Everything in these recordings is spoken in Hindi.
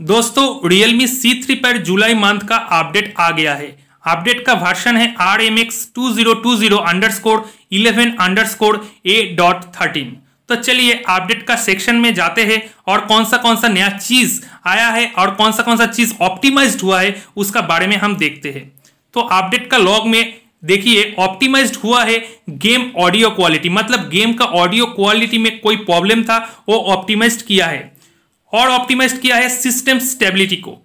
दोस्तों मी सी थ्री पर जुलाई मंथ का अपडेट आ गया है अपडेट का वर्षन है R M X two zero two zero underscore eleven underscore A dot thirteen तो चलिए अपडेट का सेक्शन में जाते हैं और कौन सा कौन सा नया चीज आया है और कौन सा कौन सा चीज ऑप्टिमाइज हुआ है उसका बारे में हम देखते हैं तो अपडेट का लॉग में देखिए ऑप्टिमाइज हुआ है गेम ऑडियो क्वालिटी मतलब गेम का ऑडियो क्वालिटी में कोई प्रॉब्लम था वो ऑप्टिमाइज किया है और ऑप्टिमाइज किया है सिस्टम स्टेबिलिटी को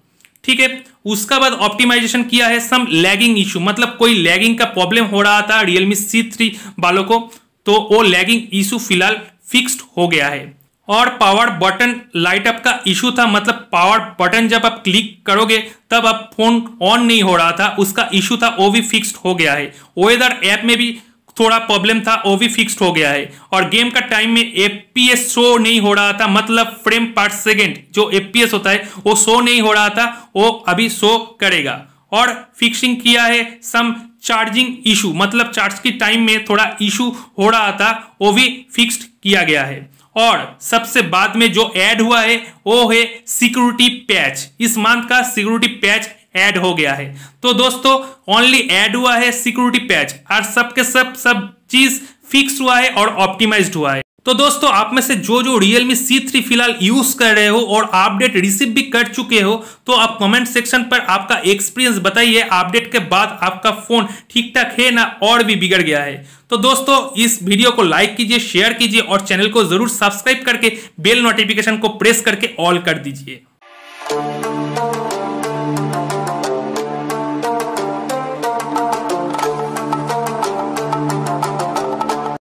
ठीक है उसका बाद ऑप्टिमाइजेशन किया है सम लैगिंग इशू मतलब कोई लैगिंग का प्रॉब्लम हो रहा था रियलमी सी थ्री वालों को तो वो लैगिंग इशू फिलहाल फिक्स्ड हो गया है और पावर बटन लाइट अप का इशू था मतलब पावर बटन जब आप क्लिक करोगे तब अब फोन ऑन नहीं हो रहा था उसका इशू था वो भी फिक्स्ड हो गया है वेदर ऐप में भी थोड़ा प्रॉब्लम था वो भी फिक्स्ड हो गया है और गेम का टाइम में एफपीएस शो नहीं हो रहा था मतलब फ्रेम पर सेकेंड जो एफपीएस होता है वो शो नहीं हो रहा था वो अभी शो करेगा और फिक्सिंग किया है सम चार्जिंग इशू मतलब चार्ज की टाइम में थोड़ा इशू हो रहा था वो भी फिक्स्ड किया गया है और सबसे बाद में जो ऐड हुआ है वो है सिक्योरिटी पैच इस मंथ का सिक्योरिटी पैच ऐड हो गया है तो दोस्तों ओनली ऐड हुआ है सिक्योरिटी पैच और सबके सब सब चीज फिक्स हुआ है और ऑप्टिमाइज हुआ है तो दोस्तों आप में से जो जो Realme C3 फिलहाल यूज कर रहे हो और अपडेट रिसीव भी कर चुके हो तो आप कमेंट सेक्शन पर आपका एक्सपीरियंस बताइए अपडेट के बाद आपका फोन ठीक ठाक है ना और भी बिगड़ गया है तो दोस्तों इस वीडियो को लाइक कीजिए शेयर कीजिए और चैनल को जरूर सब्सक्राइब करके बेल नोटिफिकेशन को प्रेस करके ऑल कर दीजिए